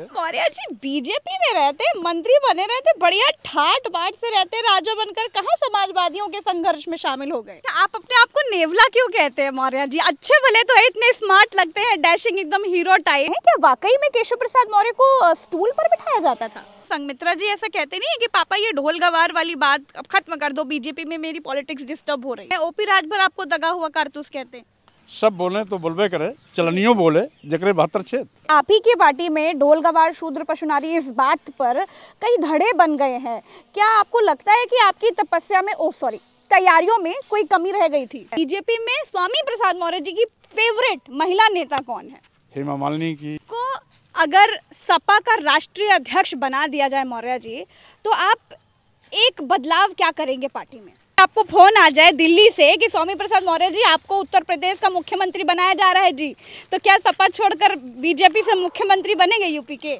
मौर्य जी BJP में रहते मंत्री बने रहते बढ़िया ठाट बाट से रहते राजा बनकर कहाँ समाजवादियों के संघर्ष में शामिल हो गए आप अपने आप को नेवला क्यों कहते हैं मौर्य जी अच्छे भले तो है इतने स्मार्ट लगते हैं डैशिंग एकदम हीरो टाइप है क्या वाकई में केशव प्रसाद मौर्य को स्टूल पर बिठाया जाता था संगमित्रा जी ऐसा कहते नहीं है कि पापा ये ढोल गवार वाली बात अब खत्म कर दो बीजेपी में मेरी पॉलिटिक्स डिस्टर्ब हो रही है ओपी राजभर आपको दगा हुआ कारतूस कहते हैं सब बोले तो बोलबे करे चलनियो बोले जकरे बहत्तर छेद आप ही की पार्टी में ढोल गवार शूद्र पशुनारी इस बात पर कई धड़े बन गए हैं क्या आपको लगता है कि आपकी तपस्या में ओ सॉरी तैयारियों में कोई कमी रह गई थी बीजेपी में स्वामी प्रसाद मौर्य जी की फेवरेट महिला नेता कौन है हेमा मालिनी की को अगर सपा का राष्ट्रीय अध्यक्ष बना दिया जाए मौर्य जी तो आप एक बदलाव क्या करेंगे पार्टी में आपको फोन आ जाए दिल्ली से कि स्वामी प्रसाद मौर्य जी आपको उत्तर प्रदेश का मुख्यमंत्री बनाया जा रहा है जी तो क्या सपा छोड़कर बीजेपी से मुख्यमंत्री बनेंगे यूपी के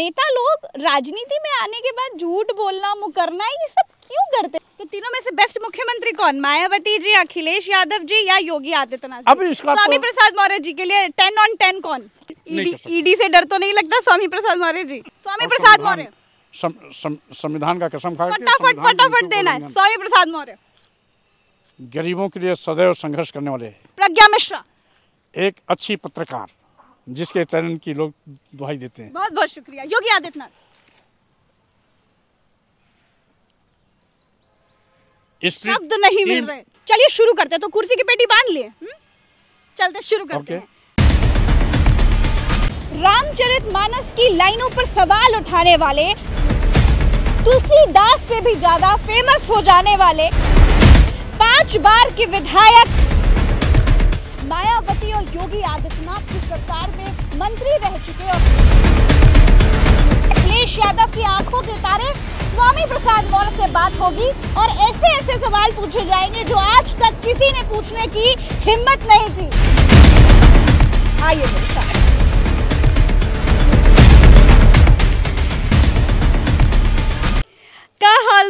नेता लोग राजनीति में आने के बाद झूठ बोलना मुकरना ये सब क्यों करते तो तीनों में से बेस्ट मुख्यमंत्री कौन मायावती जी अखिलेश यादव जी या योगी आदित्यनाथ स्वामी तो- प्रसाद मौर्य जी के लिए टेन ऑन टेन कौन ईडी से डर तो नहीं लगता स्वामी प्रसाद मौर्य जी स्वामी प्रसाद मौर्य संविधान का कसम खा फटाफट फटाफट देना है सॉरी प्रसाद मौर्य गरीबों के लिए सदैव संघर्ष करने वाले प्रज्ञा मिश्रा एक अच्छी पत्रकार जिसके टैलेंट की लोग दुहाई देते हैं बहुत बहुत शुक्रिया योगी आदित्यनाथ शब्द नहीं मिल रहे चलिए शुरू करते हैं तो कुर्सी की पेटी बांध लिए हम्म? चलते शुरू करते हैं रामचरितमानस की लाइनों पर सवाल उठाने वाले तुलसीदास से भी ज्यादा फेमस हो जाने वाले पांच बार के विधायक मायावती और योगी आदित्यनाथ की सरकार में मंत्री रह चुके और अखिलेश यादव की आंखों के तारे स्वामी प्रसाद मौर्य से बात होगी और ऐसे ऐसे सवाल पूछे जाएंगे जो आज तक किसी ने पूछने की हिम्मत नहीं की आइए मेरे साथ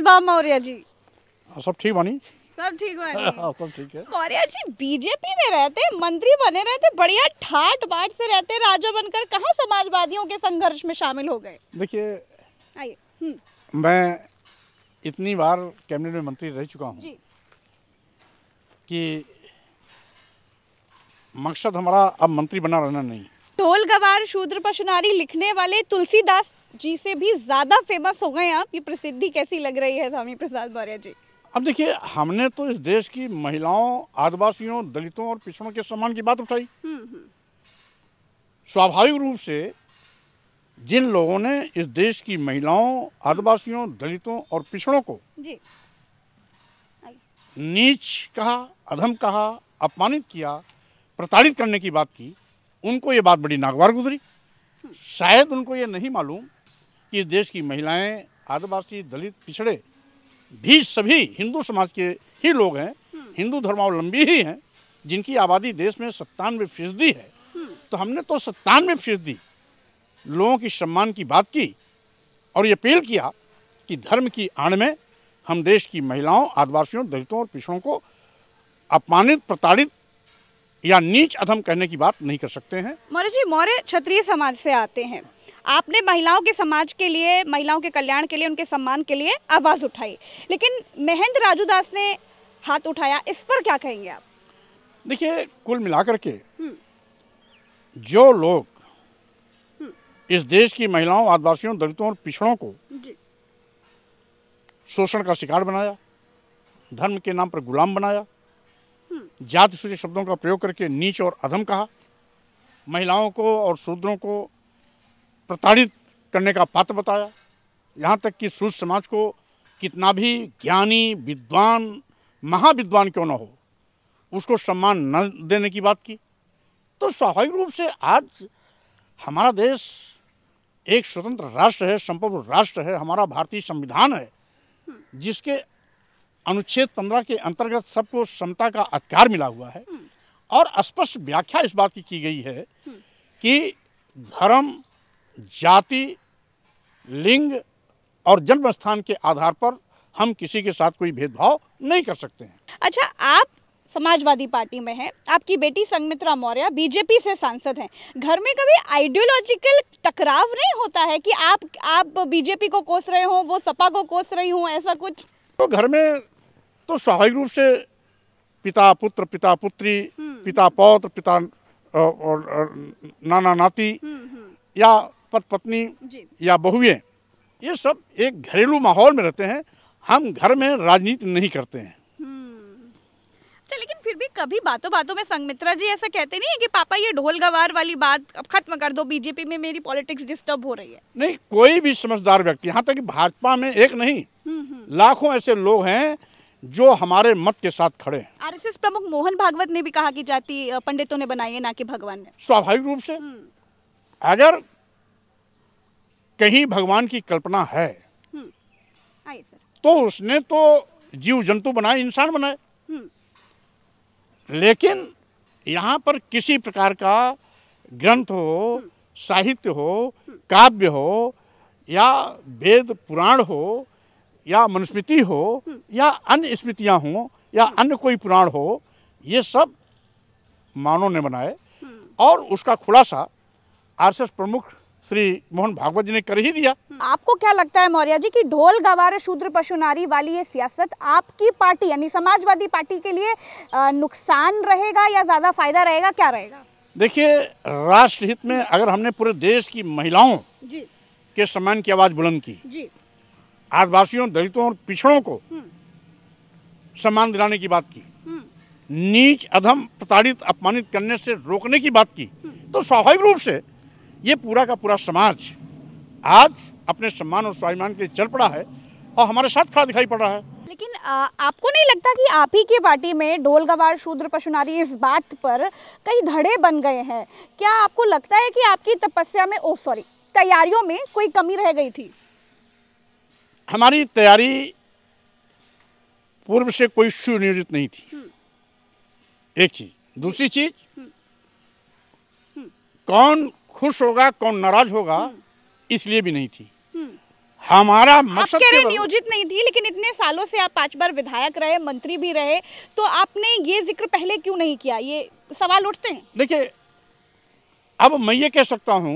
बा मौर्य जी हाँ, सब ठीक बनी सब ठीक हाँ, हाँ, सब ठीक है मौर्य जी बीजेपी में रहते मंत्री बने रहते बढ़िया ठाट बाट से रहते राजा बनकर कहाँ समाजवादियों के संघर्ष में शामिल हो गए देखिए आइए हम्म। मैं इतनी बार कैबिनेट में मंत्री रह चुका हूँ कि मकसद हमारा अब मंत्री बना रहना नहीं ढोल गवार शूद्र पशुनारी लिखने वाले तुलसीदास जी से भी ज़्यादा फेमस हो गए आप ये प्रसिद्धि कैसी लग रही है स्वामी प्रसाद मौर्य जी अब देखिए हमने तो इस देश की महिलाओं आदिवासियों दलितों और पिछड़ों के सम्मान की बात उठाई हम्म, हम्म। स्वाभाविक रूप से जिन लोगों ने इस देश की महिलाओं आदिवासियों दलितों और पिछड़ों को नीच कहा अधम कहा अपमानित किया प्रताड़ित करने की बात की उनको ये बात बड़ी नागवार गुजरी शायद उनको ये नहीं मालूम कि देश की महिलाएं आदिवासी दलित पिछड़े भी सभी हिंदू समाज के ही लोग हैं हिंदू धर्मावलंबी ही हैं जिनकी आबादी देश में सत्तानवे फीसदी है तो हमने तो सत्तानवे फीसदी लोगों की सम्मान की बात की और ये अपील किया कि धर्म की आड़ में हम देश की महिलाओं आदिवासियों दलितों और पिछड़ों को अपमानित प्रताड़ित या नीच अधम कहने की बात नहीं कर सकते हैं मौर्य जी मौर्य क्षत्रिय समाज से आते हैं आपने महिलाओं के समाज के लिए महिलाओं के कल्याण के लिए उनके सम्मान के लिए आवाज़ उठाई लेकिन महेंद्र राजू दास ने हाथ उठाया इस पर क्या कहेंगे आप देखिए कुल मिलाकर के हम्म। जो लोग हम्म। इस देश की महिलाओं आदिवासियों दलितों और पिछड़ों को शोषण का शिकार बनाया धर्म के नाम पर गुलाम बनाया जाति सूचक शब्दों का प्रयोग करके नीच और अधम कहा महिलाओं को और शूद्रों को प्रताड़ित करने का पात्र बताया यहाँ तक कि सूर्य समाज को कितना भी ज्ञानी विद्वान महाविद्वान क्यों न हो उसको सम्मान न देने की बात की तो स्वाभाविक रूप से आज हमारा देश एक स्वतंत्र राष्ट्र है संपूर्ण राष्ट्र है हमारा भारतीय संविधान है जिसके अनुच्छेद पंद्रह के अंतर्गत सबको समता का अधिकार मिला हुआ है हम्म। और स्पष्ट व्याख्या इस बात की की गई है हम्म। कि धर्म जाति लिंग और जन्म स्थान के आधार पर हम किसी के साथ कोई भेदभाव नहीं कर सकते हैं अच्छा आप समाजवादी पार्टी में हैं आपकी बेटी संगमित्रा मौर्य बीजेपी से सांसद हैं घर में कभी आइडियोलॉजिकल टकराव नहीं होता है कि आप आप बीजेपी को कोस रहे हो वो सपा को कोस रही हूँ ऐसा कुछ तो घर में तो स्वाभाविक रूप से पिता पुत्र पिता पुत्री हम्म। पिता पौत्र पिता नाना नाती हम्म, हम्म। या पत पत्नी या बहुएं ये सब एक घरेलू माहौल में रहते हैं हम घर में राजनीति नहीं करते हैं अच्छा, लेकिन फिर भी कभी बातों बातों में संगमित्रा जी ऐसा कहते नहीं है कि पापा ये ढोल गवार वाली बात अब खत्म कर दो बीजेपी में मेरी पॉलिटिक्स डिस्टर्ब हो रही है नहीं कोई भी समझदार व्यक्ति यहाँ तक कि भाजपा में एक नहीं लाखों ऐसे लोग हैं जो हमारे मत के साथ खड़े हैं आरएसएस प्रमुख मोहन भागवत ने भी कहा कि जाति पंडितों ने बनाई है ना कि भगवान ने स्वाभाविक रूप से हम्म। अगर कहीं भगवान की कल्पना है हम्म। तो उसने तो जीव जंतु बनाए इंसान बनाए हम्म। लेकिन यहाँ पर किसी प्रकार का ग्रंथ हो साहित्य हो काव्य हो या वेद पुराण हो या मनुस्मृति हो या अन्य स्मृतियाँ हो या अन्य कोई पुराण हो ये सब मानव ने बनाए और उसका खुलासा आरएसएस प्रमुख श्री मोहन भागवत जी ने कर ही दिया आपको क्या लगता है मौर्य जी कि ढोल गवार शूद्र पशु नारी वाली ये सियासत आपकी पार्टी यानी समाजवादी पार्टी के लिए नुकसान रहेगा या ज्यादा फायदा रहेगा क्या रहेगा देखिए राष्ट्रहित में अगर हमने पूरे देश की महिलाओं के सम्मान की आवाज बुलंद की जी आदिवासियों दलितों और पिछड़ों को हम्म। सम्मान दिलाने की बात की हम्म। नीच अधम प्रताड़ित अपमानित करने से रोकने की बात की हम्म। तो स्वाभाविक रूप से ये पूरा का पूरा समाज आज अपने सम्मान और स्वाभिमान के लिए चल पड़ा है और हमारे साथ खड़ा दिखाई पड़ रहा है लेकिन आ, आपको नहीं लगता कि आप ही की पार्टी में ढोल गवार शूद्र पशुनारी इस बात पर कई धड़े बन गए हैं क्या आपको लगता है कि आपकी तपस्या में ओ सॉरी तैयारियों में कोई कमी रह गई थी हमारी तैयारी पूर्व से कोई सुनियोजित नहीं थी हम्म। एक चीज दूसरी चीज हम्म। हम्म। कौन खुश होगा कौन नाराज होगा इसलिए भी नहीं थी हमारा मकसद आप नियोजित नहीं थी लेकिन इतने सालों से आप पांच बार विधायक रहे मंत्री भी रहे तो आपने ये जिक्र पहले क्यों नहीं किया ये सवाल उठते हैं देखिए अब मैं ये कह सकता हूँ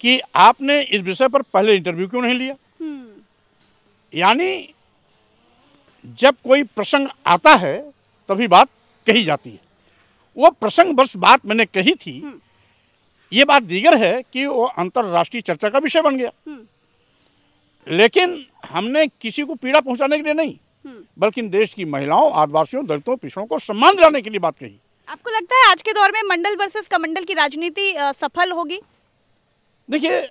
कि आपने इस विषय पर पहले इंटरव्यू क्यों नहीं लिया यानी जब कोई प्रसंग आता है तभी बात कही जाती है वो प्रसंग बस बात मैंने कही थी हम्म। ये बात दीगर है कि वो अंतर्राष्ट्रीय चर्चा का विषय बन गया हम्म। लेकिन हमने किसी को पीड़ा पहुंचाने के लिए नहीं हम्म। बल्कि देश की महिलाओं आदिवासियों दलितों पिछड़ों को सम्मान दिलाने के लिए बात कही आपको लगता है आज के दौर में मंडल वर्सेस कमंडल की राजनीति सफल होगी देखिए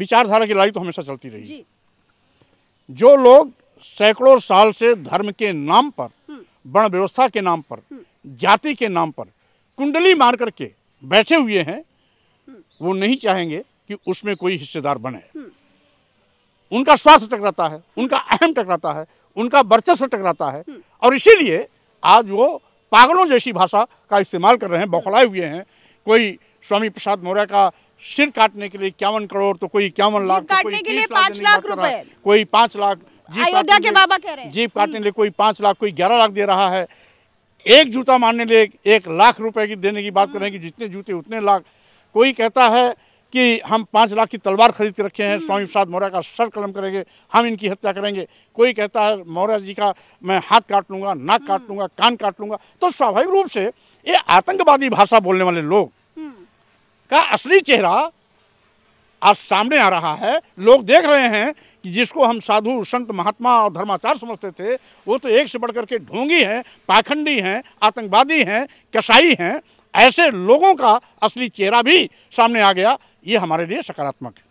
विचारधारा की लड़ाई तो हमेशा चलती रही जो लोग सैकड़ों साल से धर्म के नाम पर हम्म। वर्ण व्यवस्था के नाम पर हम्म। जाति के नाम पर कुंडली मार करके बैठे हुए हैं हम्म। वो नहीं चाहेंगे कि उसमें कोई हिस्सेदार बने उनका स्वास्थ्य टकराता है उनका अहम टकराता है उनका वर्चस्व टकराता है और इसीलिए आज वो पागलों जैसी भाषा का इस्तेमाल कर रहे हैं बौखलाए हुए हैं कोई स्वामी प्रसाद मौर्य का सिर काटने के लिए इक्यावन करोड़ तो कोई इक्यावन लाख तो काटने के लिए पाँच लाख रुपए कोई पाँच लाख अयोध्या के बाबा कह रहे हैं जीप काटने के लिए हम्म। कोई पाँच लाख कोई ग्यारह लाख दे रहा है एक जूता मारने लिए एक लाख रुपए की देने की बात करें कि हम्म। जितने जूते उतने लाख कोई कहता है कि हम पाँच लाख की तलवार खरीद के रखे हैं हम्म। स्वामी प्रसाद मौर्य का सर कलम करेंगे हम इनकी हत्या करेंगे कोई कहता है मौर्य जी का मैं हाथ काट लूँगा नाक काट लूँगा कान काट लूँगा तो स्वाभाविक रूप से ये आतंकवादी भाषा बोलने वाले लोग का असली चेहरा आज सामने आ रहा है लोग देख रहे हैं कि जिसको हम साधु संत महात्मा और धर्माचार समझते थे वो तो एक से बढ़कर के ढोंगी हैं पाखंडी हैं आतंकवादी हैं कसाई हैं ऐसे लोगों का असली चेहरा भी सामने आ गया ये हमारे लिए सकारात्मक है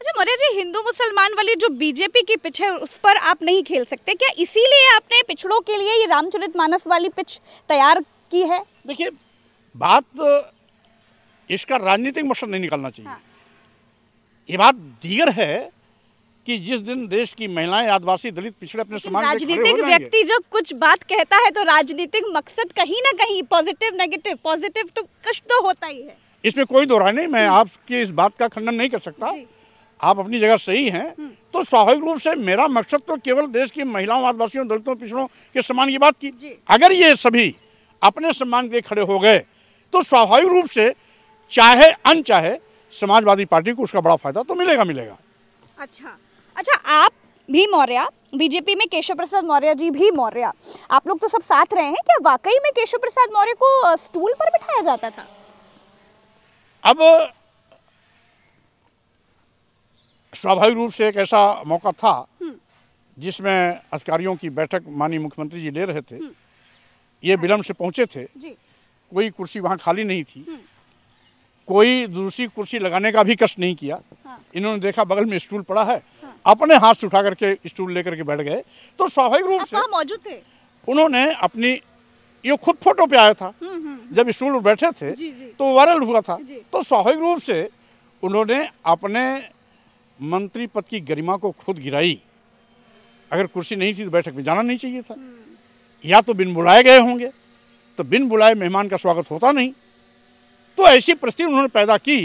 अच्छा मौर्य जी हिंदू मुसलमान वाली जो बीजेपी की पिच है उस पर आप नहीं खेल सकते क्या इसीलिए आपने पिछड़ों के लिए ये रामचरित मानस वाली पिच तैयार की है देखिए बात इसका राजनीतिक मकसद नहीं निकालना चाहिए हाँ। ये बात दीगर है कि जिस दिन देश की महिलाएं आदिवासी दलित पिछड़े अपने समाज राजनीतिक व्यक्ति जब कुछ बात कहता है तो राजनीतिक मकसद कहीं ना कहीं पॉजिटिव नेगेटिव पॉजिटिव तो कष्ट तो होता ही है इसमें कोई दो नहीं मैं हम्म। आपकी इस बात का खंडन नहीं कर सकता आप अपनी जगह सही हैं हम्म। तो स्वाभाविक रूप से मेरा मकसद तो केवल देश की महिलाओं आदिवासियों दलितों पिछड़ों के सम्मान की बात की अगर ये सभी अपने सम्मान के खड़े हो गए तो स्वाभाविक रूप से चाहे अन चाहे समाजवादी पार्टी को उसका बड़ा फायदा तो मिलेगा मिलेगा अच्छा अच्छा आप भी मौर्य बीजेपी में केशव प्रसाद मौर्य जी भी मौर्य आप लोग तो सब साथ रहे हैं क्या वाकई में केशव प्रसाद मौर्य को स्टूल पर बिठाया जाता था अब स्वाभाविक रूप से एक ऐसा मौका था हम्म। जिसमें अधिकारियों की बैठक माननीय मुख्यमंत्री जी ले रहे थे हम्म। ये विलम्ब से पहुंचे थे कोई कुर्सी वहाँ खाली नहीं थी हम्म। कोई दूसरी कुर्सी लगाने का भी कष्ट नहीं किया हाँ। इन्होंने देखा बगल में स्टूल पड़ा है हाँ। अपने हाथ से उठा करके स्टूल लेकर के बैठ गए तो स्वाभाविक रूप से मौजूद थे उन्होंने अपनी ये खुद फोटो पे आया था हम्म, हम्म। जब स्टूल पर बैठे थे जी जी। तो वायरल हुआ था तो स्वाभाविक रूप से उन्होंने अपने मंत्री पद की गरिमा को खुद गिराई अगर कुर्सी नहीं थी तो बैठक में जाना नहीं चाहिए था हम्म। या तो बिन बुलाए गए होंगे तो बिन बुलाए मेहमान का स्वागत होता नहीं तो ऐसी परिस्थिति उन्होंने पैदा की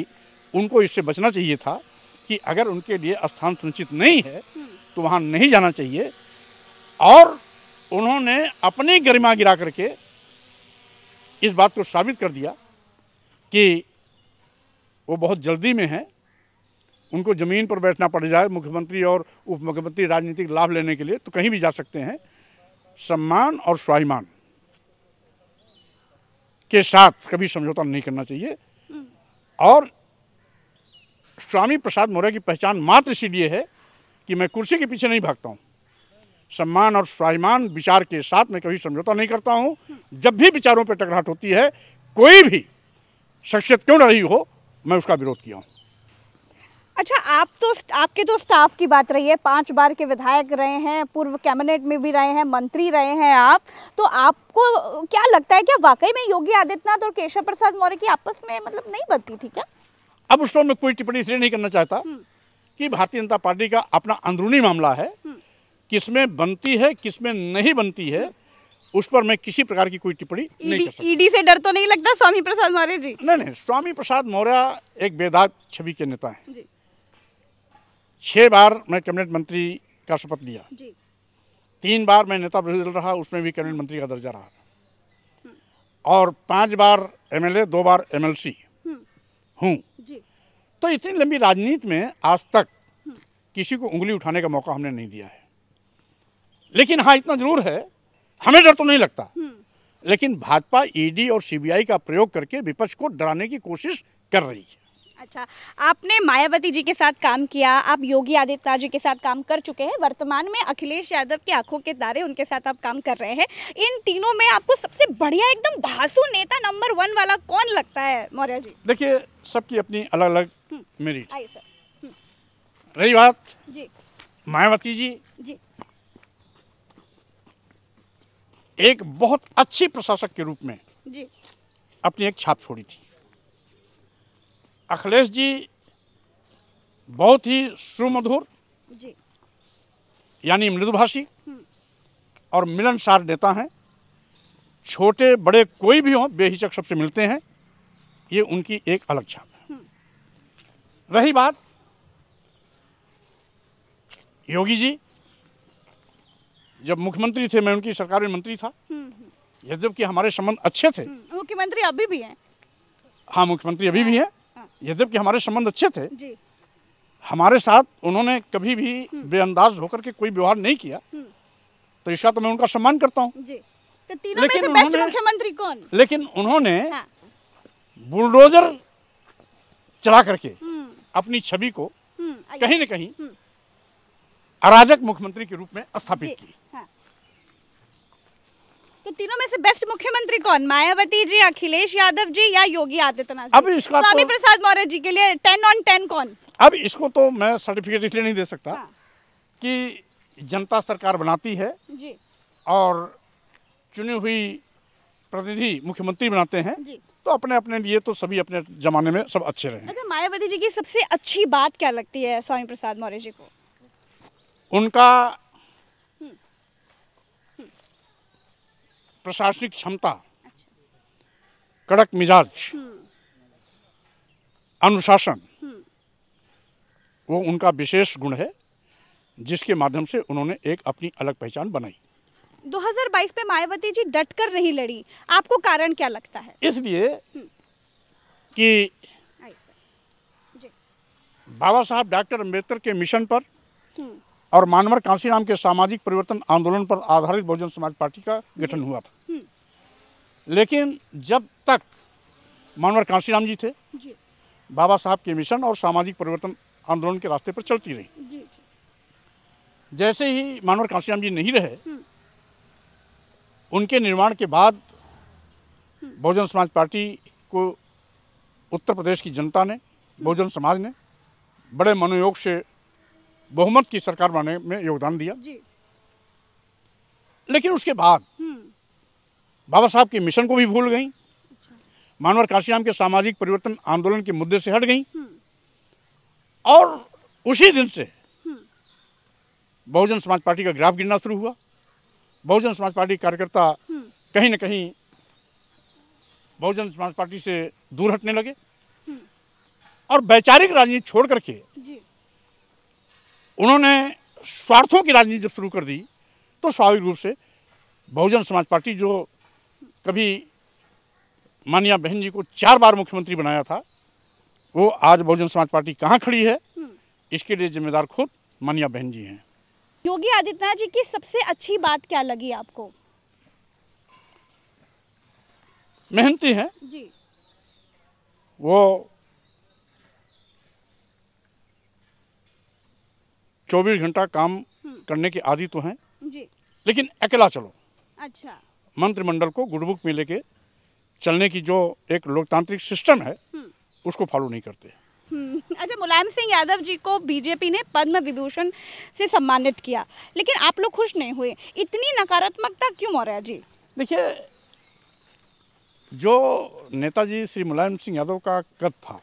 उनको इससे बचना चाहिए था कि अगर उनके लिए स्थान सुनिश्चित नहीं है तो वहाँ नहीं जाना चाहिए और उन्होंने अपनी गरिमा गिरा करके इस बात को साबित कर दिया कि वो बहुत जल्दी में हैं उनको ज़मीन पर बैठना पड़ जाए मुख्यमंत्री और उप मुख्यमंत्री राजनीतिक लाभ लेने के लिए तो कहीं भी जा सकते हैं सम्मान और स्वाभिमान के साथ कभी समझौता नहीं करना चाहिए और स्वामी प्रसाद मौर्य की पहचान मात्र इसीलिए है कि मैं कुर्सी के पीछे नहीं भागता हूँ सम्मान और स्वाभिमान विचार के साथ मैं कभी समझौता नहीं करता हूँ जब भी विचारों पर टकराहट होती है कोई भी शख्सियत क्यों रही हो मैं उसका विरोध किया हूँ अच्छा आप तो आपके तो स्टाफ की बात रही है पांच बार के विधायक रहे हैं पूर्व कैबिनेट में भी रहे हैं मंत्री रहे हैं आप तो आपको क्या लगता है क्या वाकई में योगी आदित्यनाथ और केशव प्रसाद मौर्य की आपस में मतलब नहीं बनती थी क्या अब उस में कोई टिप्पणी इसलिए नहीं करना चाहता हम्म। कि भारतीय जनता पार्टी का अपना अंदरूनी मामला है हम्म। किसमें बनती है किसमें नहीं बनती है उस पर मैं किसी प्रकार की कोई टिप्पणी नहीं ईडी से डर तो नहीं लगता स्वामी प्रसाद मौर्य जी नहीं नहीं स्वामी प्रसाद मौर्य एक बेदाग छवि के नेता हैं छः बार मैं कैबिनेट मंत्री का शपथ लिया जी। तीन बार मैं नेता विरोधी दल रहा उसमें भी कैबिनेट मंत्री का दर्जा रहा और पांच बार एमएलए दो बार एमएलसी हम्म। हूँ तो इतनी लंबी राजनीति में आज तक हम्म। किसी को उंगली उठाने का मौका हमने नहीं दिया है लेकिन हाँ इतना जरूर है हमें डर तो नहीं लगता हम्म। लेकिन भाजपा ईडी और सीबीआई का प्रयोग करके विपक्ष को डराने की कोशिश कर रही है अच्छा आपने मायावती जी के साथ काम किया आप योगी आदित्यनाथ जी के साथ काम कर चुके हैं वर्तमान में अखिलेश यादव की आंखों के तारे उनके साथ आप काम कर रहे हैं इन तीनों में आपको सबसे बढ़िया एकदम धासु नेता नंबर वन वाला कौन लगता है मौर्य जी देखिए सबकी अपनी अलग अलग मेरी रही बात जी मायावती जी जी एक बहुत अच्छी प्रशासक के रूप में जी अपनी एक छाप छोड़ी थी अखिलेश जी बहुत ही सुमधुर यानी मृदुभाषी हम्म। और मिलनसार नेता हैं छोटे बड़े कोई भी हों बेहिचक सबसे मिलते हैं ये उनकी एक अलग छाप है हम्म। रही बात योगी जी जब मुख्यमंत्री थे मैं उनकी सरकार में मंत्री था हम्म, यद्यपि हमारे संबंध अच्छे थे मुख्यमंत्री अभी भी हैं हाँ मुख्यमंत्री अभी भी हैं यद्यपि हमारे संबंध अच्छे थे जी। हमारे साथ उन्होंने कभी भी हम्म। बेअंदाज होकर के कोई व्यवहार नहीं किया हम्म। तो इसका तो मैं उनका सम्मान करता हूँ तो लेकिन उन्होंने मुख्यमंत्री कौन लेकिन उन्होंने हाँ। बुलडोजर चला करके हम्म। अपनी छवि को कहीं न कहीं अराजक मुख्यमंत्री के रूप में स्थापित की तो तीनों में से बेस्ट मुख्यमंत्री कौन मायावती जी अखिलेश यादव जी या योगी आदित्यनाथ अब इसका स्वामी तो, प्रसाद मौर्य जी के लिए टेन ऑन टेन कौन अब इसको तो मैं सर्टिफिकेट इसलिए नहीं दे सकता हाँ। कि जनता सरकार बनाती है जी और चुनी हुई प्रतिनिधि मुख्यमंत्री बनाते हैं जी। तो अपने अपने लिए तो सभी अपने जमाने में सब अच्छे रहे अच्छा मायावती जी की सबसे अच्छी बात क्या लगती है स्वामी प्रसाद मौर्य जी को उनका प्रशासनिक क्षमता अच्छा। कड़क मिजाज हम्म। अनुशासन हम्म। वो उनका विशेष गुण है जिसके माध्यम से उन्होंने एक अपनी अलग पहचान बनाई 2022 पे मायावती जी डटकर नहीं लड़ी आपको कारण क्या लगता है इसलिए हम्म। कि बाबा साहब डॉक्टर अम्बेडकर के मिशन पर और मानवर कांसी नाम के सामाजिक परिवर्तन आंदोलन पर आधारित बहुजन समाज पार्टी का गठन हुआ था हम्म। लेकिन जब तक मानवर कांसी राम जी थे बाबा साहब के मिशन और सामाजिक परिवर्तन आंदोलन के रास्ते पर चलती रही जैसे ही मानवर कांशीराम जी नहीं रहे हम्म। उनके निर्माण के बाद हम्म। बहुजन समाज पार्टी को उत्तर प्रदेश की जनता ने बहुजन समाज ने बड़े मनोयोग से बहुमत की सरकार बनाने में योगदान दिया जी। लेकिन उसके बाद हम्म। बाबा साहब के मिशन को भी भूल गई अच्छा। मानवर काशीराम के सामाजिक परिवर्तन आंदोलन के मुद्दे से हट गई हम्म। और उसी दिन से हम्म। बहुजन समाज पार्टी का ग्राफ गिरना शुरू हुआ बहुजन समाज पार्टी कार्यकर्ता कहीं ना कहीं बहुजन समाज पार्टी से दूर हटने लगे और वैचारिक राजनीति छोड़ करके उन्होंने स्वार्थों की राजनीति जब शुरू कर दी तो स्वाभाविक रूप से बहुजन समाज पार्टी जो कभी मानिया बहन जी को चार बार मुख्यमंत्री बनाया था वो आज बहुजन समाज पार्टी कहाँ खड़ी है हम्म। इसके लिए जिम्मेदार खुद मानिया बहन जी हैं योगी आदित्यनाथ जी की सबसे अच्छी बात क्या लगी आपको मेहनती हैं जी वो चौबीस घंटा काम हम्म। करने के आदि तो हैं लेकिन अकेला चलो अच्छा मंत्रिमंडल को गुडबुक में लेके चलने की जो एक लोकतांत्रिक सिस्टम है हम्म। उसको फॉलो नहीं करते हम्म। अच्छा मुलायम सिंह यादव जी को बीजेपी ने पद्म विभूषण से सम्मानित किया लेकिन आप लोग खुश नहीं हुए इतनी नकारात्मकता क्यों हो रहा है जी देखिए जो नेताजी श्री मुलायम सिंह यादव का कद था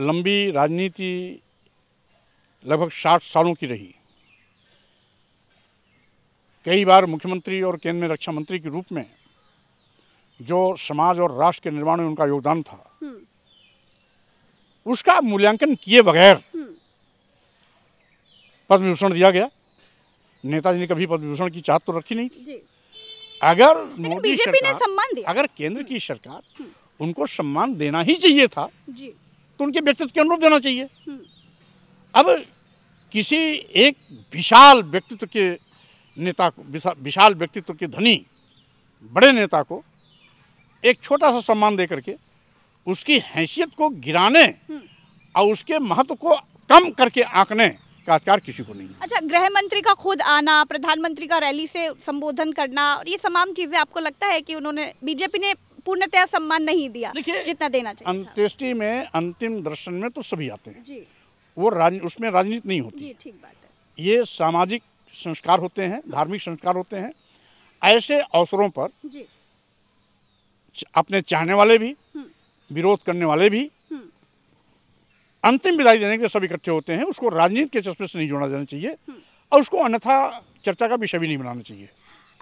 लंबी राजनीति लगभग साठ सालों की रही कई बार मुख्यमंत्री और केंद्र में रक्षा मंत्री के रूप में जो समाज और राष्ट्र के निर्माण में उनका योगदान था हम्म। उसका मूल्यांकन किए बगैर हम्म। पद्म विभूषण दिया गया नेताजी ने कभी पद्म विभूषण की चाहत तो रखी नहीं थी अगर मोदी सरकार ने सम्मान दिया अगर केंद्र की हम्म। सरकार उनको सम्मान देना ही चाहिए था जी। तो उनके व्यक्तित्व के अनुरूप देना चाहिए अब किसी एक विशाल व्यक्तित्व के नेता को विशाल व्यक्तित्व के धनी बड़े नेता को एक छोटा सा सम्मान दे करके उसकी हैसियत को गिराने हम्म। और उसके महत्व को कम करके आंकने का अधिकार किसी को नहीं अच्छा गृह मंत्री का खुद आना प्रधानमंत्री का रैली से संबोधन करना और ये तमाम चीजें आपको लगता है कि उन्होंने बीजेपी ने पूर्णतया सम्मान नहीं दिया जितना देना चाहिए अंत्येष्टि में अंतिम दर्शन में तो सभी आते हैं जी वो राज उसमें राजनीति नहीं होती ठीक बात है ये सामाजिक संस्कार होते हैं धार्मिक संस्कार होते हैं ऐसे अवसरों पर अपने चाहने वाले भी हम्म। विरोध करने वाले भी हम्म। अंतिम विदाई देने के लिए सब इकट्ठे होते हैं उसको राजनीति के चश्मे से नहीं जोड़ा जाना चाहिए हम्म। और उसको अन्यथा चर्चा का विषय भी नहीं बनाना चाहिए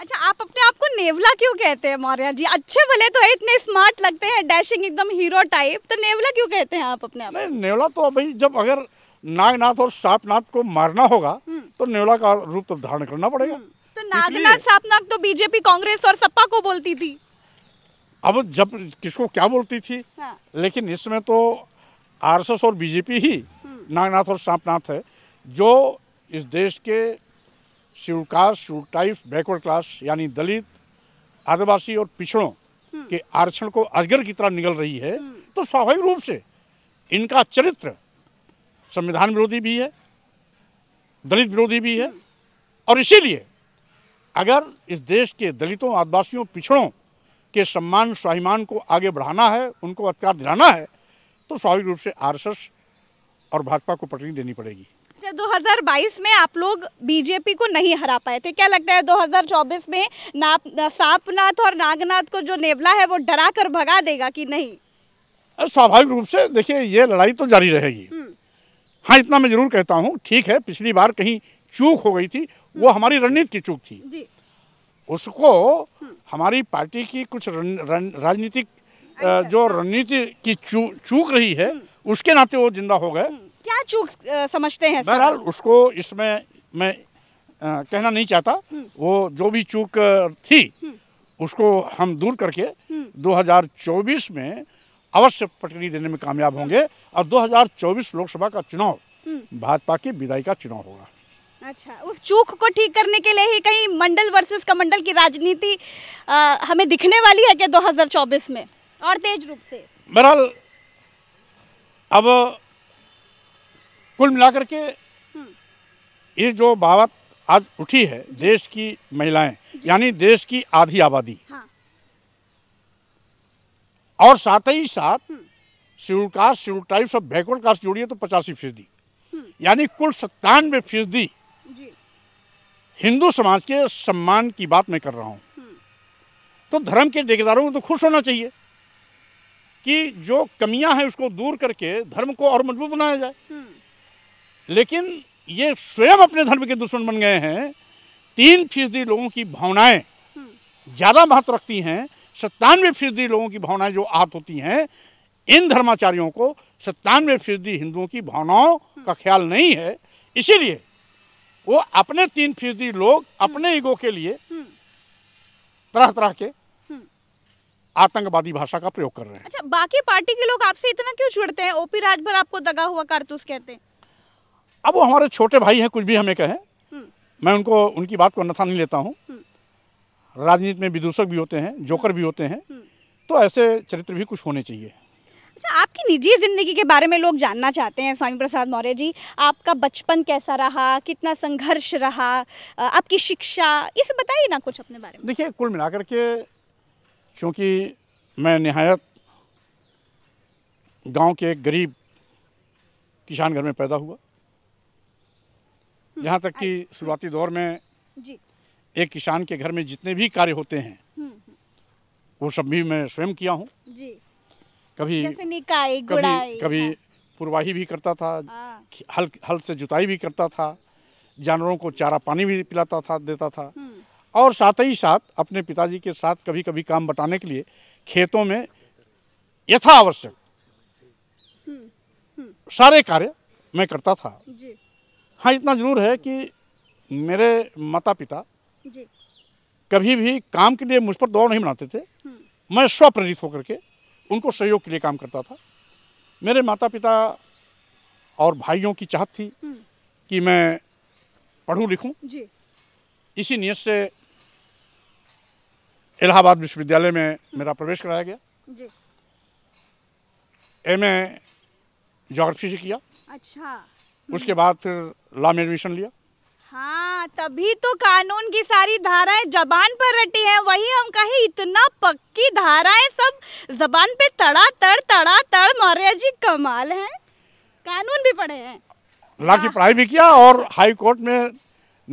अच्छा आप अपने आप को नेवला क्यों कहते हैं मौर्या जी अच्छे भले तो है इतने स्मार्ट लगते हैं डैशिंग एकदम हीरो टाइप तो नेवला क्यों कहते हैं आप अपने आप नहीं नेवला तो भाई जब अगर नागनाथ और सापनाथ को मारना होगा हम्म। तो नेवला का रूप तो धारण करना पड़ेगा हम्म। तो नागनाथ सापनाथ तो बीजेपी कांग्रेस और सपा को बोलती थी अब जब किसको क्या बोलती थी हाँ। लेकिन इसमें तो आरएसएस और बीजेपी ही हम्म। नागनाथ और सांपनाथ है जो इस देश के शिवकास्ट शिवटाइफ बैकवर्ड क्लास यानी दलित आदिवासी और पिछड़ों के आरक्षण को अजगर की तरह निगल रही है तो स्वाभाविक रूप से इनका चरित्र संविधान विरोधी भी है दलित विरोधी भी है और इसीलिए अगर इस देश के दलितों आदिवासियों पिछड़ों के सम्मान स्वाभिमान को आगे बढ़ाना है उनको अधिकार दिलाना है तो स्वाभाविक रूप से आरएसएस और भाजपा को पटनी देनी पड़ेगी 2022 अच्छा, में आप लोग बीजेपी को नहीं हरा पाए थे क्या लगता है 2024 में नाप सापनाथ और नागनाथ को जो नेवला है वो डरा कर भगा देगा कि नहीं स्वाभाविक रूप से देखिए ये लड़ाई तो जारी रहेगी हम्म। हाँ इतना मैं जरूर कहता हूँ ठीक है पिछली बार कहीं चूक हो गई थी वो हम्म। हमारी रणनीति की चूक थी उसको हम्म। हमारी पार्टी की कुछ राजनीतिक अच्छा। जो रणनीति की चू, चूक रही है हम्म। उसके नाते वो जिंदा हो गए क्या चूक समझते हैं बहरहाल उसको इसमें मैं आ, कहना नहीं चाहता वो जो भी चूक थी उसको हम दूर करके 2024 में अवश्य पटकरी देने में कामयाब होंगे और 2024 लोकसभा का चुनाव हम्म। भाजपा की विदाई का चुनाव होगा अच्छा उस चूक को ठीक करने के लिए ही कहीं मंडल वर्सेस कमंडल की राजनीति हमें दिखने वाली है क्या 2024 में और तेज रूप से बहरहाल अब कुल मिलाकर के हम्म। ये जो बाबत आज उठी है देश की महिलाएं यानी देश की आधी आबादी हाँ। और साथ ही साथ schedule hmm. Caste schedule tribes और बैकवर्ड कास्ट जोड़िए तो पचासी फीसदी हम्म। यानी कुल सत्तानवे फीसदी हिंदू समाज के सम्मान की बात मैं कर रहा हूँ हम्म। तो धर्म के ठेकेदारों को तो खुश होना चाहिए कि जो कमियां हैं उसको दूर करके धर्म को और मजबूत बनाया जाए लेकिन ये स्वयं अपने धर्म के दुश्मन बन गए हैं तीन फीसदी लोगों की भावनाएं ज़्यादा महत्व रखती हैं सत्तानवे फीसदी लोगों की भावनाएं जो आहत होती हैं इन धर्माचार्यों को सत्तानवे फीसदी हिंदुओं की भावनाओं का ख्याल नहीं है इसीलिए वो अपने तीन फीसदी लोग अपने ईगो के लिए तरह तरह के आतंकवादी भाषा का प्रयोग कर रहे हैं अच्छा बाकी पार्टी के लोग आपसे इतना क्यों छुड़ते हैं ओपी राजभर आपको दगा हुआ कारतूस कहते हैं अब वो हमारे छोटे भाई हैं कुछ भी हमें कहें मैं उनको उनकी बात को अन्यथा नहीं लेता हूँ हम्म। राजनीति में विदूषक भी होते हैं हम्म। जोकर भी होते हैं हम्म। तो ऐसे चरित्र भी कुछ होने चाहिए अच्छा आपकी निजी ज़िंदगी के बारे में लोग जानना चाहते हैं स्वामी प्रसाद मौर्य जी आपका बचपन कैसा रहा कितना संघर्ष रहा आपकी शिक्षा ये सब बताइए ना कुछ अपने बारे में देखिए कुल मिलाकर के चूँकि मैं नहायत गांव के एक गरीब किसान घर में पैदा हुआ हम्म, यहाँ तक कि शुरुआती दौर में जी एक किसान के घर में जितने भी कार्य होते हैं हम्म, हम्म। वो सब भी मैं स्वयं किया हूँ कभी कभी कभी हाँ। पुरवाही भी करता था हाँ। हल हल से जुताई भी करता था जानवरों को चारा पानी भी पिलाता था देता था हम्म। और साथ ही साथ अपने पिताजी के साथ कभी कभी काम बटाने के लिए खेतों में यथा आवश्यक सारे कार्य मैं करता था हाँ इतना जरूर है कि मेरे माता पिता जी कभी भी काम के लिए मुझ पर दबाव नहीं बनाते थे हम्म। मैं स्वप्रेरित होकर के उनको सहयोग के लिए काम करता था मेरे माता पिता और भाइयों की चाहत थी हम्म। कि मैं पढ़ूं लिखूं जी। इसी नीयत से इलाहाबाद विश्वविद्यालय में हम्म। मेरा प्रवेश कराया गया एम ए जोग्राफी से किया अच्छा उसके बाद फिर लॉ में एडमिशन लिया हाँ तभी तो कानून की सारी धाराएं जबान पर रटी है वही हम कहे इतना पक्की धाराएं सब जबान पे तड़ा तड़ तड़ा तड़ मौर्य जी कमाल है कानून भी पढ़े हैं लॉ की हाँ। पढ़ाई भी किया और हाई कोर्ट में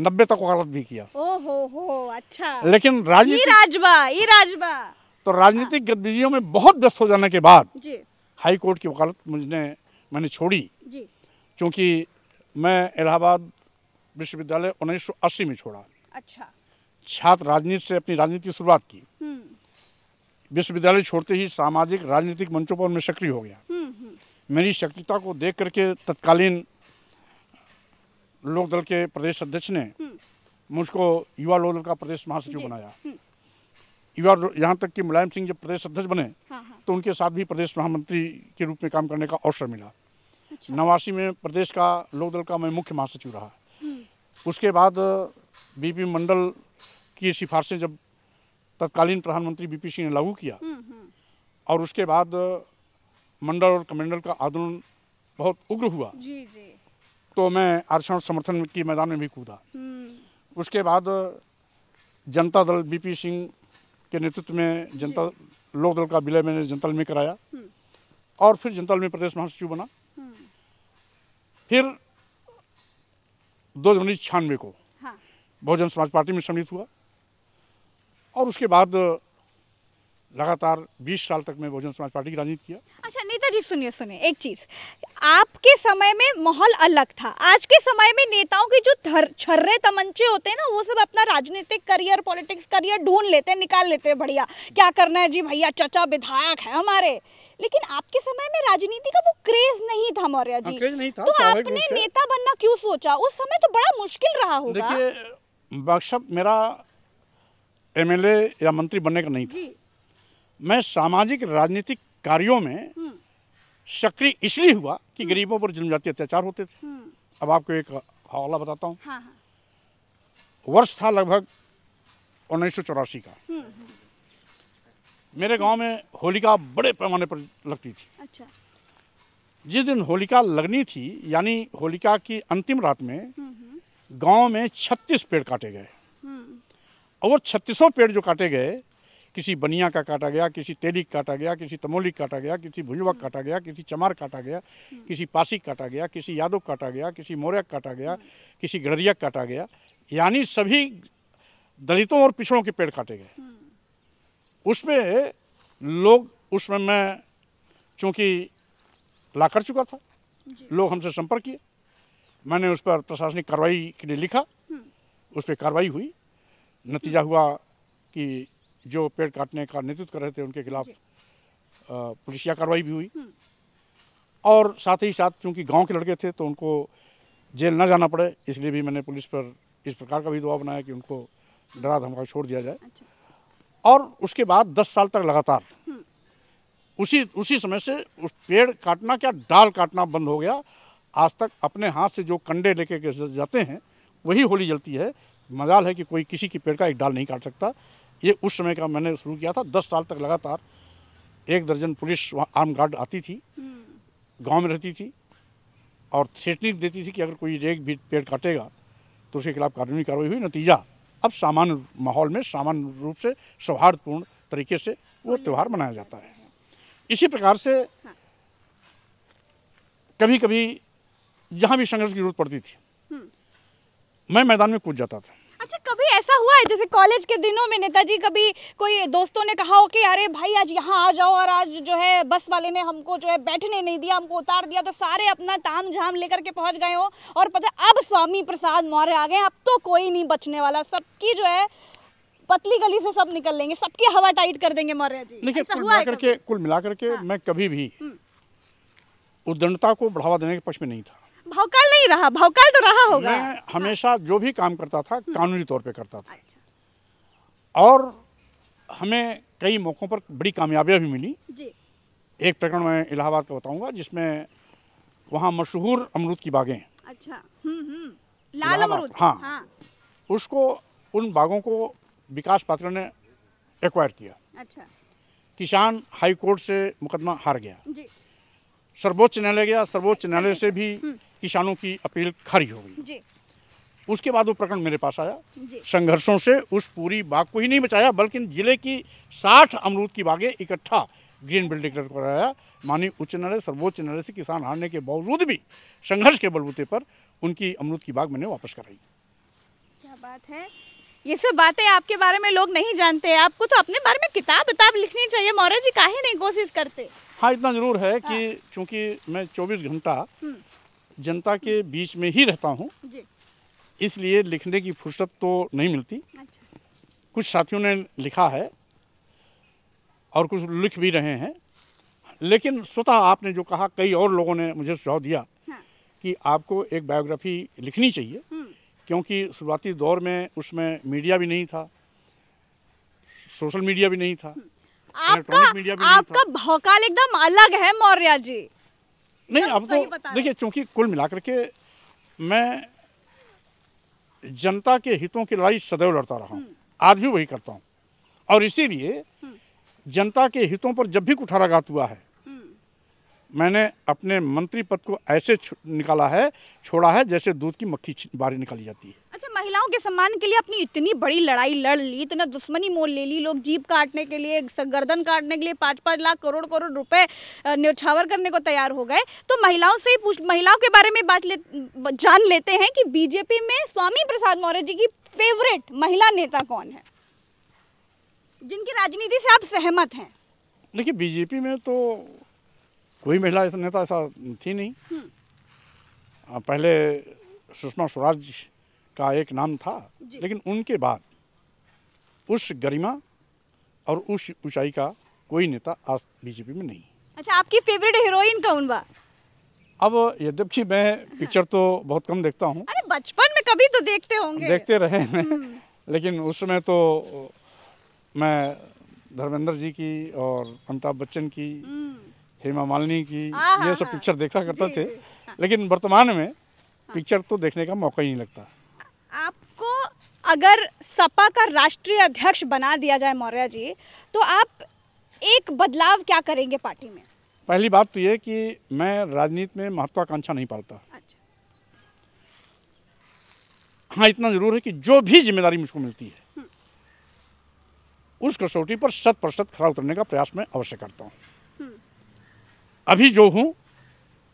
नब्बे तक वकालत भी किया ओ हो हो अच्छा लेकिन राजनीति राजबा ये राजबा तो राजनीतिक हाँ। गतिविधियों में बहुत व्यस्त हो जाने के बाद हाईकोर्ट की वकालत मुझने मैंने छोड़ी क्योंकि मैं इलाहाबाद विश्वविद्यालय उन्नीस में छोड़ा अच्छा छात्र राजनीति से अपनी राजनीति शुरुआत की हम्म। विश्वविद्यालय छोड़ते ही सामाजिक राजनीतिक मंचों पर मैं सक्रिय हो गया हम्म, हम्म। मेरी सक्रियता को देख करके तत्कालीन लोक दल के प्रदेश अध्यक्ष ने मुझको युवा लोक दल का प्रदेश महासचिव बनाया युवा यहाँ तक कि मुलायम सिंह जब प्रदेश अध्यक्ष बने हाँ हा। तो उनके साथ भी प्रदेश महामंत्री के रूप में काम करने का अवसर मिला अच्छा। नवासी में प्रदेश का लोक दल का मैं मुख्य महासचिव रहा उसके बाद बीपी मंडल की सिफारिशें जब तत्कालीन प्रधानमंत्री बीपी सिंह ने लागू किया हम्म, हम्म। और उसके बाद मंडल और कमंडल का आंदोलन बहुत उग्र हुआ जी जी तो मैं आरक्षण समर्थन के मैदान में भी कूदा हम्म। उसके बाद जनता दल बीपी सिंह के नेतृत्व में जनता लोक दल का विलय मैंने जनता दल में कराया और फिर जनता दल में प्रदेश महासचिव बना फिर दो जनवरी छियानवे को हाँ। बहुजन समाज पार्टी में सम्मिलित हुआ और उसके बाद लगातार 20 साल तक मैं बहुजन समाज पार्टी की राजनीति किया अच्छा नेताजी सुनिए सुनिए एक चीज़ आपके समय में माहौल अलग था आज के समय में नेताओं के जो छर्रे तमंचे होते हैं ना वो सब अपना राजनीतिक करियर पॉलिटिक्स करियर ढूंढ लेते हैं निकाल लेते हैं बढ़िया क्या करना है जी भैया चचा विधायक है हमारे लेकिन आपके समय राजनीति का वो क्रेज नहीं था मौर्य हाँ, जी क्रेज नहीं था तो आपने नेता बनना क्यों सोचा उस समय तो बड़ा मुश्किल रहा होगा देखिए मकसद मेरा एमएलए या मंत्री बनने का नहीं था मैं सामाजिक राजनीतिक कार्यों में हम्म। सक्रिय इसलिए हुआ कि हम्म। गरीबों पर जनजातीय अत्याचार होते थे हम्म। अब आपको एक हवाला बताता हूँ हाँ, हाँ। वर्ष था लगभग उन्नीस का मेरे गांव में होलिका बड़े पैमाने पर लगती थी अच्छा जिस दिन होलिका लगनी थी यानी होलिका की अंतिम रात में गांव में 36 पेड़ काटे गए हम्म। और छत्तीसों पेड़ जो काटे गए किसी बनिया का काटा गया किसी तेली काटा गया किसी तमोली काटा गया किसी भुजवा काटा गया किसी चमार काटा गया हम्म। किसी पासी काटा गया किसी यादव काटा गया किसी मौर्य काटा गया किसी गढ़रिया काटा गया यानी सभी दलितों और पिछड़ों के पेड़ काटे गए हम्म। उसमें लोग उसमें मैं चूँकि ला कर चुका था लोग हमसे संपर्क किए मैंने उस पर प्रशासनिक कार्रवाई के लिए लिखा हम्म। उस पर कार्रवाई हुई नतीजा हुआ कि जो पेड़ काटने का नेतृत्व कर रहे थे उनके खिलाफ पुलिसिया कार्रवाई भी हुई हम्म। और साथ ही साथ चूँकि गांव के लड़के थे तो उनको जेल न जाना पड़े इसलिए भी मैंने पुलिस पर इस प्रकार का भी दबाव बनाया कि उनको डरा धमका छोड़ दिया जाए अच्छा। और उसके बाद 10 साल तक लगातार उसी उसी समय से उस पेड़ काटना क्या डाल काटना बंद हो गया आज तक अपने हाथ से जो कंडे लेके जाते हैं वही होली जलती है मजाल है कि कोई किसी की पेड़ का एक डाल नहीं काट सकता ये उस समय का मैंने शुरू किया था दस साल तक लगातार एक दर्जन पुलिस वहाँ आर्म गार्ड आती थी हम्म। गांव में रहती थी और थ्रेटनिंग देती थी कि अगर कोई एक भी पेड़ काटेगा तो उसके खिलाफ कानूनी कार्रवाई हुई नतीजा अब सामान्य माहौल में सामान्य रूप से सौहार्दपूर्ण तरीके से वो त्यौहार मनाया जाता है इसी प्रकार से हाँ। कभी कभी जहाँ भी संघर्ष की जरूरत पड़ती थी हम्म। मैं मैदान में कूद जाता था अच्छा कभी ऐसा हुआ है जैसे कॉलेज के दिनों में नेताजी कभी कोई दोस्तों ने कहा हो कि अरे भाई आज यहाँ आ जाओ और आज जो है बस वाले ने हमको जो है बैठने नहीं दिया हमको उतार दिया तो सारे अपना ताम झाम लेकर के पहुँच गए हो और पता अब स्वामी प्रसाद मौर्य आ गए अब तो कोई नहीं बचने वाला सबकी जो है पतली गली से सब निकल लेंगे सबकी हवा टाइट कर देंगे मौर्य जी देखिए कुल मिलाकर के कुल मिलाकर के हाँ। मैं कभी भी हम्म। उदंडता को बढ़ावा देने के पक्ष में नहीं था भौकाल नहीं रहा भौकाल तो रहा होगा मैं हाँ। हमेशा जो भी काम करता था हम्म। कानूनी तौर पे करता था अच्छा। और हमें कई मौक़ों पर बड़ी कामयाबियां भी मिली जी। एक प्रकरण मैं इलाहाबाद का बताऊंगा जिसमें वहाँ मशहूर अमरूद की बागें अच्छा हम्म हम्म लाल अमरूद हाँ, हाँ उसको उन बागों को विकास पात्र ने एक्वायर किया अच्छा किसान हाई कोर्ट से मुकदमा हार गया सर्वोच्च न्यायालय गया सर्वोच्च अच्छा, न्यायालय अच्छा। से भी हम्म। किसानों की अपील खारिज हो गई उसके बाद वो प्रकरण मेरे पास आया संघर्षों से उस पूरी बाग को ही नहीं बचाया बल्कि जिले की साठ अमरूद की बागें इकट्ठा ग्रीन बिल्ड डिक्लेयर कराया मानी उच्च न्यायालय सर्वोच्च न्यायालय से किसान हारने के बावजूद भी संघर्ष के बलबूते पर उनकी अमरूद की बाग मैंने वापस कराई क्या बात है ये सब बातें आपके बारे में लोग नहीं जानते आपको तो अपने बारे में किताब उताब लिखनी चाहिए मौर्य जी काहे नहीं कोशिश करते हाँ इतना जरूर है कि हाँ। चूंकि मैं 24 घंटा हम्म। जनता के बीच में ही रहता हूँ इसलिए लिखने की फुर्सत तो नहीं मिलती अच्छा। कुछ साथियों ने लिखा है और कुछ लिख भी रहे हैं लेकिन स्वतः आपने जो कहा कई और लोगों ने मुझे सुझाव दिया हाँ। कि आपको एक बायोग्राफी लिखनी चाहिए हम्म। क्योंकि शुरुआती दौर में उसमें मीडिया भी नहीं था सोशल मीडिया भी नहीं था आपका मीडिया भी आपका भौकाल एकदम अलग है मौर्य जी नहीं अब तो देखिए चूंकि कुल मिलाकर के मैं जनता के हितों की लड़ाई सदैव लड़ता रहा हूँ हम्म। आज भी वही करता हूँ और इसीलिए हम्म। जनता के हितों पर जब भी कुठाराघात हुआ है मैंने अपने मंत्री पद को ऐसे निकाला है छोड़ा है जैसे दूध की मक्खी बाहर निकाली जाती है अच्छा महिलाओं के सम्मान के लिए अपनी इतनी बड़ी लड़ाई लड़ ली इतना दुश्मनी मोल ले ली लोग जीप काटने के लिए गर्दन काटने के लिए पाँच पाँच लाख करोड़ करोड़ रुपए न्यौछावर करने को तैयार हो गए तो महिलाओं से पूछ महिलाओं के बारे में बात ले जान लेते हैं कि बीजेपी में स्वामी प्रसाद मौर्य जी की फेवरेट महिला नेता कौन है जिनकी राजनीति से आप सहमत हैं देखिए बीजेपी में तो कोई महिला इस नेता ऐसा थी नहीं आ, हम्म। हाँ, पहले सुषमा स्वराज का एक नाम था लेकिन उनके बाद उस गरिमा और उस ऊंचाई का कोई नेता आज बीजेपी में नहीं अच्छा आपकी फेवरेट हीरोइन कौन बा अब यद्यपि मैं पिक्चर तो बहुत कम देखता हूँ अरे बचपन में कभी तो देखते होंगे देखते रहे हैं हम्म। लेकिन उस समय तो मैं धर्मेंद्र जी की और अमिताभ बच्चन की हम्म। हेमा मालिनी की हाँ, हाँ, ये सब पिक्चर हाँ। देखा करते थे लेकिन वर्तमान में पिक्चर तो देखने का मौका ही नहीं लगता आपको अगर सपा का राष्ट्रीय अध्यक्ष बना दिया जाए मौर्य जी तो आप एक बदलाव क्या करेंगे पार्टी में पहली बात तो ये कि मैं राजनीति में महत्वाकांक्षा नहीं पालता अच्छा। हाँ इतना ज़रूर है कि जो भी जिम्मेदारी मुझको मिलती है हम्म। उस कसौटी पर शत प्रतिशत खड़ा उतरने का प्रयास मैं अवश्य करता हूँ अभी जो हूँ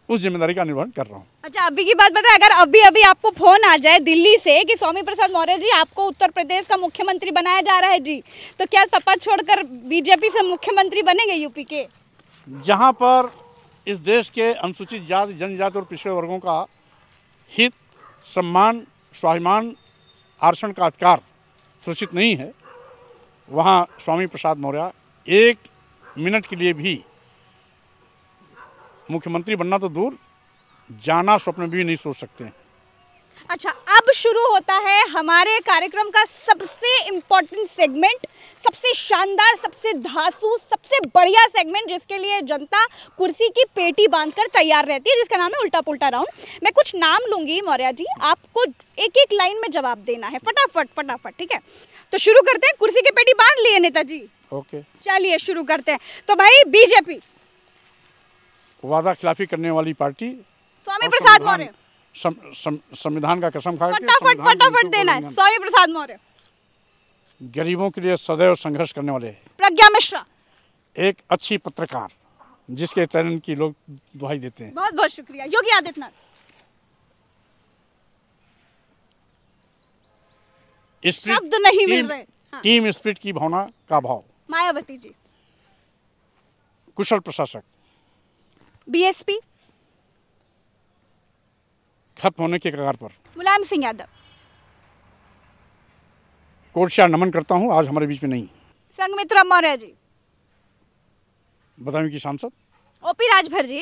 उस जिम्मेदारी का निर्वहन कर रहा हूँ अच्छा अभी की बात बताए अगर अभी अभी आपको फोन आ जाए दिल्ली से कि स्वामी प्रसाद मौर्य जी आपको उत्तर प्रदेश का मुख्यमंत्री बनाया जा रहा है जी तो क्या सपा छोड़कर बीजेपी से मुख्यमंत्री बनेंगे यूपी के जहाँ पर इस देश के अनुसूचित जाति जनजाति और पिछड़े वर्गों का हित सम्मान स्वाभिमान आरक्षण का अधिकार सुरक्षित नहीं है वहाँ स्वामी प्रसाद मौर्य एक मिनट के लिए भी मुख्यमंत्री बनना तो दूर जाना स्वप्न भी नहीं सोच सकते अच्छा अब शुरू होता है हमारे कार्यक्रम का सबसे इम्पोर्टेंट सेगमेंट सबसे शानदार सबसे धासु सबसे बढ़िया सेगमेंट जिसके लिए जनता कुर्सी की पेटी बांधकर तैयार रहती है जिसका नाम है उल्टा पुल्टा राउंड मैं कुछ नाम लूंगी मौर्य जी आपको एक एक लाइन में जवाब देना है फटाफट फटाफट ठीक है तो शुरू करते हैं कुर्सी की पेटी बांध लिए नेताजी ओके चलिए शुरू करते हैं तो भाई बीजेपी वादा खिलाफी करने वाली पार्टी स्वामी प्रसाद मौर्य संविधान का कसम खा फटाफट फटाफट देना है स्वामी प्रसाद मौर्य गरीबों के लिए सदैव संघर्ष करने वाले प्रज्ञा मिश्रा एक अच्छी पत्रकार जिसके चरण की लोग दुहाई देते हैं बहुत बहुत शुक्रिया योगी आदित्यनाथ शब्द नहीं मिल रहे हाँ। टीम स्पिरिट की भावना का भाव मायावती जी कुशल प्रशासक बीएसपी खत्म होने के कगार पर मुलायम सिंह यादव कोर्ट से नमन करता हूँ आज हमारे बीच में नहीं संगमित्रा मौर्य जी बदायूं की सांसद ओपी राजभर जी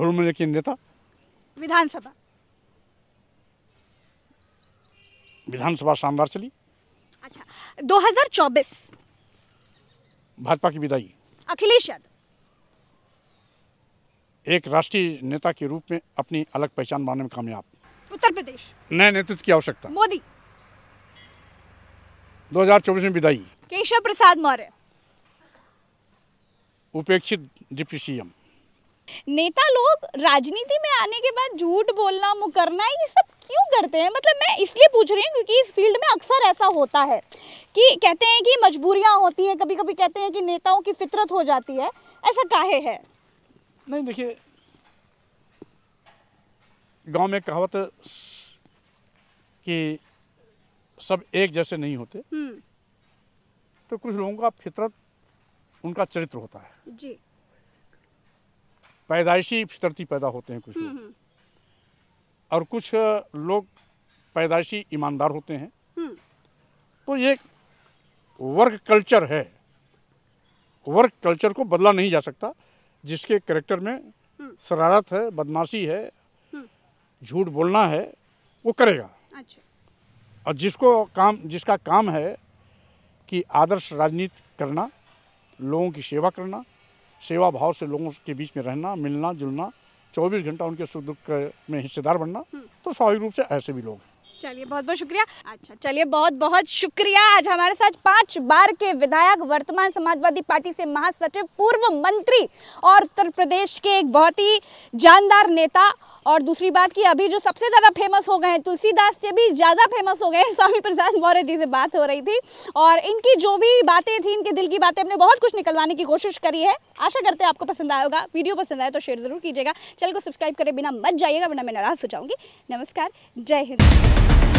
में लेकिन नेता विधानसभा विधानसभा शानदार चली अच्छा 2024 भाजपा की विदाई अखिलेश यादव एक राष्ट्रीय नेता के रूप में अपनी अलग पहचान बनाने में कामयाब उत्तर प्रदेश नए नेतृत्व की आवश्यकता मोदी 2024 में विदाई केशव प्रसाद मौर्य उपेक्षित डिप्टी सीएम नेता लोग राजनीति में आने के बाद झूठ बोलना मुकरना ये सब क्यों करते हैं मतलब मैं इसलिए पूछ रही हूँ क्योंकि इस फील्ड में अक्सर ऐसा होता है कि कहते हैं कि मजबूरियाँ होती हैं कभी कभी कहते हैं कि नेताओं की फितरत हो जाती है ऐसा काहे है नहीं देखिए गांव में कहावत कि सब एक जैसे नहीं होते हम्म। तो कुछ लोगों का फितरत उनका चरित्र होता है जी पैदाइशी फितरती पैदा होते हैं कुछ लोग हम्म, हम्म। और कुछ लोग पैदाइशी ईमानदार होते हैं तो ये वर्क कल्चर है वर्क कल्चर को बदला नहीं जा सकता जिसके करेक्टर में शरारत है बदमाशी है झूठ बोलना है वो करेगा अच्छा। और जिसको काम जिसका काम है कि आदर्श राजनीति करना लोगों की सेवा करना सेवा भाव से लोगों के बीच में रहना मिलना जुलना 24 घंटा उनके सुख दुख में हिस्सेदार बनना हम्म। तो स्वाभाविक रूप से ऐसे भी लोग हैं चलिए बहुत बहुत शुक्रिया अच्छा चलिए बहुत बहुत शुक्रिया आज हमारे साथ पांच बार के विधायक वर्तमान समाजवादी पार्टी से महासचिव पूर्व मंत्री और उत्तर प्रदेश के एक बहुत ही जानदार नेता और दूसरी बात कि अभी जो सबसे ज़्यादा फेमस हो गए हैं तुलसीदास से भी ज़्यादा फेमस हो गए हैं स्वामी प्रसाद मौर्य जी से बात हो रही थी और इनकी जो भी बातें थी इनके दिल की बातें हमने बहुत कुछ निकलवाने की कोशिश करी है आशा करते हैं आपको पसंद आया होगा वीडियो पसंद आए तो शेयर ज़रूर कीजिएगा चैनल को सब्सक्राइब करें बिना मत जाइएगा वरना मैं नाराज़ हो जाऊँगी नमस्कार जय हिंद